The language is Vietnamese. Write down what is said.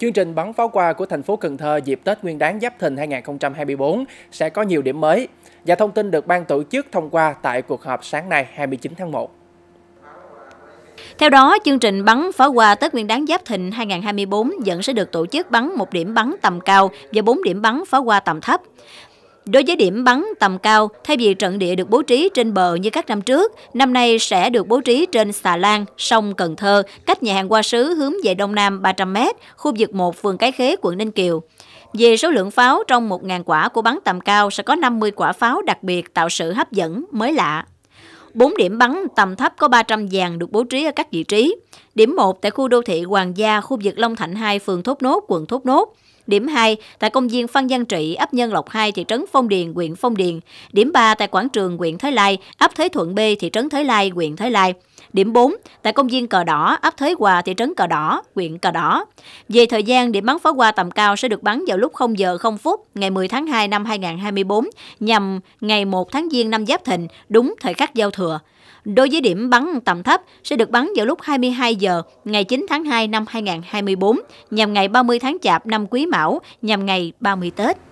Chương trình bắn pháo hoa của thành phố Cần Thơ dịp Tết Nguyên đán Giáp Thìn 2024 sẽ có nhiều điểm mới và thông tin được ban tổ chức thông qua tại cuộc họp sáng nay 29 tháng 1. Theo đó, chương trình bắn pháo hoa Tết Nguyên đán Giáp Thìn 2024 vẫn sẽ được tổ chức bắn một điểm bắn tầm cao và 4 điểm bắn pháo hoa tầm thấp. Đối với điểm bắn tầm cao, thay vì trận địa được bố trí trên bờ như các năm trước, năm nay sẽ được bố trí trên xà lan, sông Cần Thơ, cách nhà hàng Hoa Sứ hướng về Đông Nam 300m, khu vực 1 phường Cái Khế, quận Ninh Kiều. Về số lượng pháo, trong 1.000 quả của bắn tầm cao sẽ có 50 quả pháo đặc biệt tạo sự hấp dẫn mới lạ. 4 điểm bắn tầm thấp có 300 dàn được bố trí ở các vị trí. Điểm 1 tại khu đô thị Hoàng Gia, khu vực Long Thạnh 2, phường Thốt Nốt, quận Thốt Nốt. Điểm 2 tại công viên Phan văn Trị, ấp Nhân Lộc 2, thị trấn Phong Điền, huyện Phong Điền. Điểm 3 tại quảng trường huyện Thới Lai, ấp Thới Thuận B, thị trấn Thới Lai, huyện Thới Lai. Điểm 4, tại công viên Cờ Đỏ, ấp Thới Hòa, thị trấn Cờ Đỏ, huyện Cờ Đỏ. Về thời gian, điểm bắn pháo hoa tầm cao sẽ được bắn vào lúc 0 giờ 0 phút ngày 10 tháng 2 năm 2024 nhằm ngày 1 tháng Giêng năm Giáp Thìn, đúng thời khắc giao thừa. Đối với điểm bắn tầm thấp sẽ được bắn vào lúc 22 giờ ngày 9 tháng 2 năm 2024 nhằm ngày 30 tháng Chạp năm Quý Mão nhằm ngày 30 Tết.